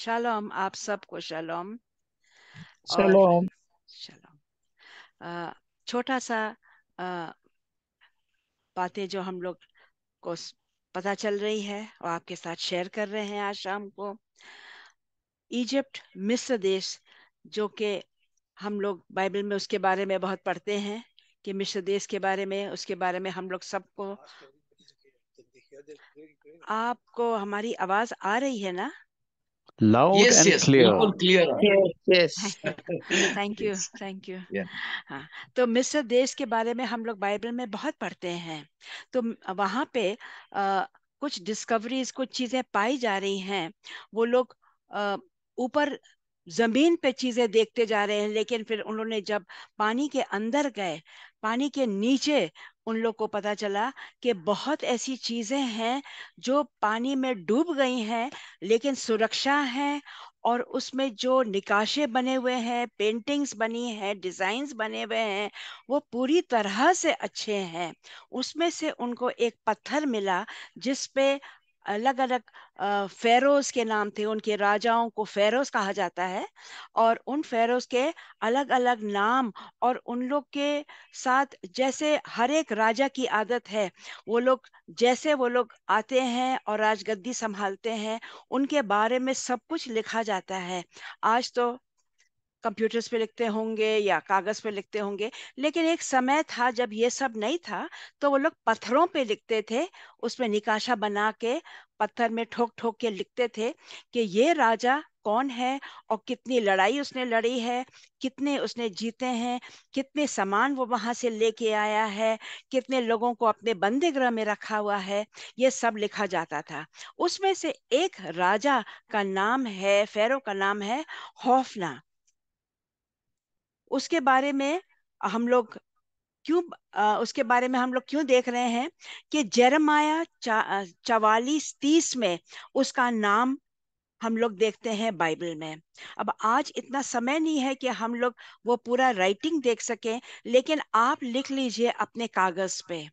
Shalom आप सबको shalom shalom shalom छोटा सा बातें जो हम लोग को पता चल रही है और आपके साथ शेयर कर रहे हैं आज शाम को इजिप्ट मिस्र देश जो के हम लोग बाइबल में उसके बारे में बहुत पढ़ते हैं कि मिस्र देश के बारे में उसके बारे में हम लोग सबको आपको हमारी आवाज आ रही है ना loud yes, and yes, clear clear yes yes. thank you thank you yeah. हाँ तो मिस्र देश के बारे में हम लोग बाइबल में बहुत पढ़ते हैं तो वहां पे आ, कुछ डिस्कवरीज कुछ चीजें पाई जा रही हैं वो लोग ऊपर जमीन पे चीजें देखते जा रहे हैं लेकिन फिर उन्होंने जब पानी के अंदर गए पानी के नीचे उन लोग को पता चला कि बहुत ऐसी चीज़ें हैं जो पानी में डूब गई हैं लेकिन सुरक्षा है और उसमें जो निकाशे बने हुए हैं पेंटिंग्स बनी हैं डिज़ाइंस बने हुए हैं वो पूरी तरह से अच्छे हैं उसमें से उनको एक पत्थर मिला जिस पे अलग अलग फेरोज के नाम थे उनके राजाओं को फेरोज कहा जाता है और उन फेरोज के अलग अलग नाम और उन लोग के साथ जैसे हर एक राजा की आदत है वो लोग जैसे वो लोग आते हैं और राजगद्दी संभालते हैं उनके बारे में सब कुछ लिखा जाता है आज तो कंप्यूटर्स पे लिखते होंगे या कागज पे लिखते होंगे लेकिन एक समय था जब ये सब नहीं था तो वो लोग पत्थरों पे लिखते थे उसमें निकाशा बना के पत्थर में ठोक ठोक के लिखते थे कि ये राजा कौन है और कितनी लड़ाई उसने लड़ी है कितने उसने जीते हैं कितने सामान वो वहां से लेके आया है कितने लोगों को अपने बंदे ग्रह में रखा हुआ है ये सब लिखा जाता था उसमें से एक राजा का नाम है फेरो का नाम है हौफना उसके बारे में हम लोग क्यों उसके बारे में हम लोग क्यों देख रहे हैं कि जरमाया चवालीस तीस में उसका नाम हम लोग देखते हैं बाइबल में अब आज इतना समय नहीं है कि हम लोग वो पूरा राइटिंग देख सकें लेकिन आप लिख लीजिए अपने कागज पे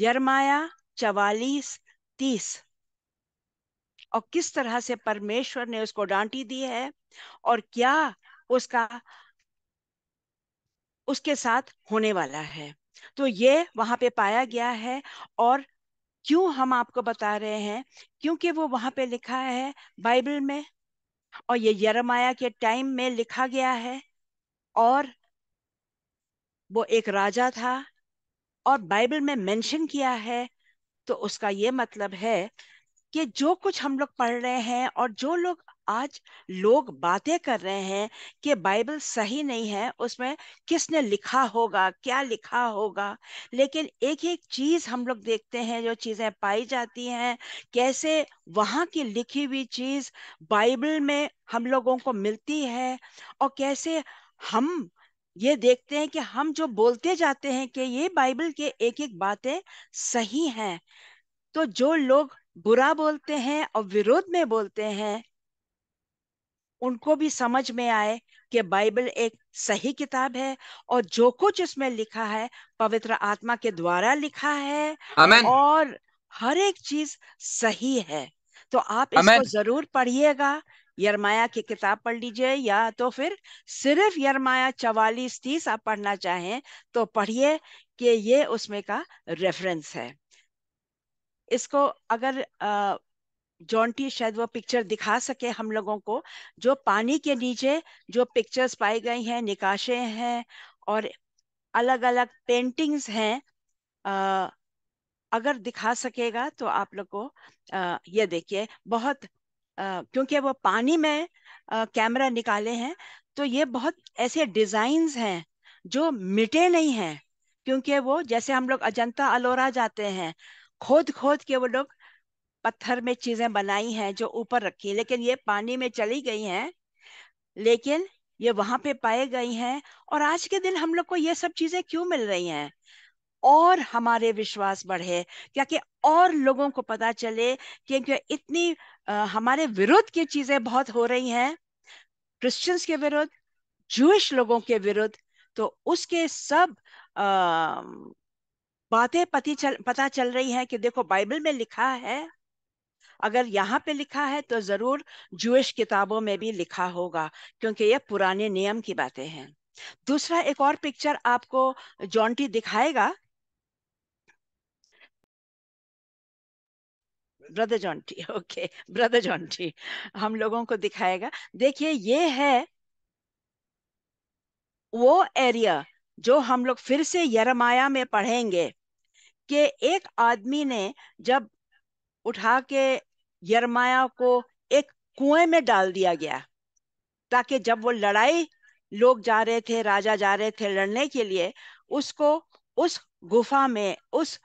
जरमाया चवालीस तीस और किस तरह से परमेश्वर ने उसको डांटी दी है और क्या उसका उसके साथ होने वाला है तो ये वहां पे पाया गया है और क्यों हम आपको बता रहे हैं क्योंकि वो वहां पे लिखा है बाइबल में और ये यरमाया के टाइम में लिखा गया है और वो एक राजा था और बाइबल में मेंशन किया है तो उसका ये मतलब है कि जो कुछ हम लोग पढ़ रहे हैं और जो लोग आज लोग बातें कर रहे हैं कि बाइबल सही नहीं है उसमें किसने लिखा होगा क्या लिखा होगा लेकिन एक एक चीज हम लोग देखते हैं जो चीजें पाई जाती हैं कैसे वहां की लिखी हुई चीज बाइबल में हम लोगों को मिलती है और कैसे हम ये देखते हैं कि हम जो बोलते जाते हैं कि ये बाइबल के एक एक बातें सही हैं तो जो लोग बुरा बोलते हैं और विरोध में बोलते हैं उनको भी समझ में आए कि बाइबल एक सही किताब है और जो कुछ इसमें लिखा है पवित्र आत्मा के द्वारा लिखा है Amen. और हर एक चीज सही है तो आप Amen. इसको जरूर पढ़िएगा यरमाया की किताब पढ़ लीजिए या तो फिर सिर्फ यरमाया चवालीस तीस आप पढ़ना चाहें तो पढ़िए कि ये उसमें का रेफरेंस है इसको अगर आ, जॉन्टी शायद वो पिक्चर दिखा सके हम लोगों को जो पानी के नीचे जो पिक्चर्स पाई गई हैं निकाशे हैं और अलग अलग पेंटिंग्स हैं अगर दिखा सकेगा तो आप लोग को ये देखिए बहुत आ, क्योंकि वो पानी में कैमरा निकाले हैं तो ये बहुत ऐसे डिजाइंस हैं जो मिटे नहीं हैं क्योंकि वो जैसे हम लोग अजंता अलोरा जाते हैं खोद खोद के वो लोग पत्थर में चीजें बनाई हैं जो ऊपर रखी है लेकिन ये पानी में चली गई हैं लेकिन ये वहां पे पाए गई हैं और आज के दिन हम लोग को ये सब चीजें क्यों मिल रही हैं और हमारे विश्वास बढ़े क्या कि और लोगों को पता चले क्योंकि इतनी आ, हमारे विरुद्ध की चीजें बहुत हो रही हैं क्रिश्चियंस के विरुद्ध जूश लोगों के विरुद्ध तो उसके सब बातें पति चल पता चल रही हैं कि देखो बाइबल में लिखा है अगर यहाँ पे लिखा है तो जरूर जुएश किताबों में भी लिखा होगा क्योंकि ये पुराने नियम की बातें हैं दूसरा एक और पिक्चर आपको जॉन्टी दिखाएगा brother Jonty okay brother Jonty हम लोगों को दिखाएगा देखिए ये है वो एरिया जो हम लोग फिर से यरमाया में पढ़ेंगे कि एक आदमी ने जब उठा के यरमाया को एक कुएं में डाल दिया गया ताकि जब वो लड़ाई लोग जा रहे थे राजा जा रहे थे लड़ने के लिए उसको उस गुफा में उस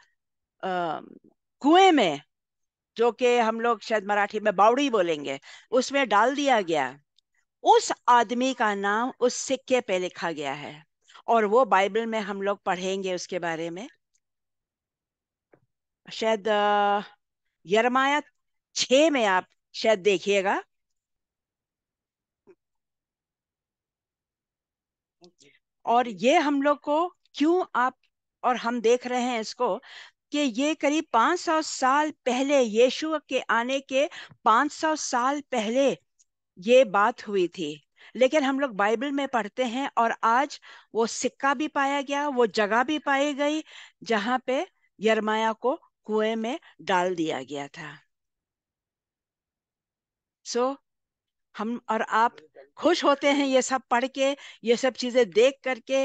कुएं में जो कि हम लोग शायद मराठी में बावड़ी बोलेंगे उसमें डाल दिया गया उस आदमी का नाम उस सिक्के पे लिखा गया है और वो बाइबल में हम लोग पढ़ेंगे उसके बारे में शायद यरमाया छ में आप शायद देखिएगा और ये हम लोग को क्यों आप और हम देख रहे हैं इसको कि ये करीब 500 साल पहले यीशु के आने के 500 साल पहले ये बात हुई थी लेकिन हम लोग बाइबल में पढ़ते हैं और आज वो सिक्का भी पाया गया वो जगह भी पाई गई जहां पे यरमाया को कुएं में डाल दिया गया था सो so, हम और आप खुश होते हैं ये सब पढ़ के ये सब चीजें देख करके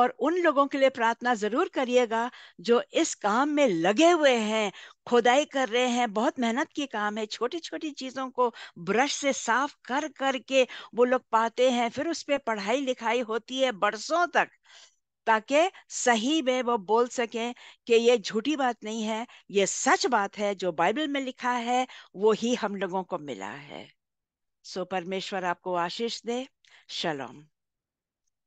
और उन लोगों के लिए प्रार्थना जरूर करिएगा जो इस काम में लगे हुए हैं खुदाई कर रहे हैं बहुत मेहनत की काम है छोटी छोटी चीजों को ब्रश से साफ कर करके वो लोग पाते हैं फिर उस पर पढ़ाई लिखाई होती है बरसों तक ताकि सही में वो बोल सकें कि ये झूठी बात नहीं है ये सच बात है जो बाइबल में लिखा है वो ही हम लोगों को मिला है सो परमेश्वर आपको आशीष दे शलोम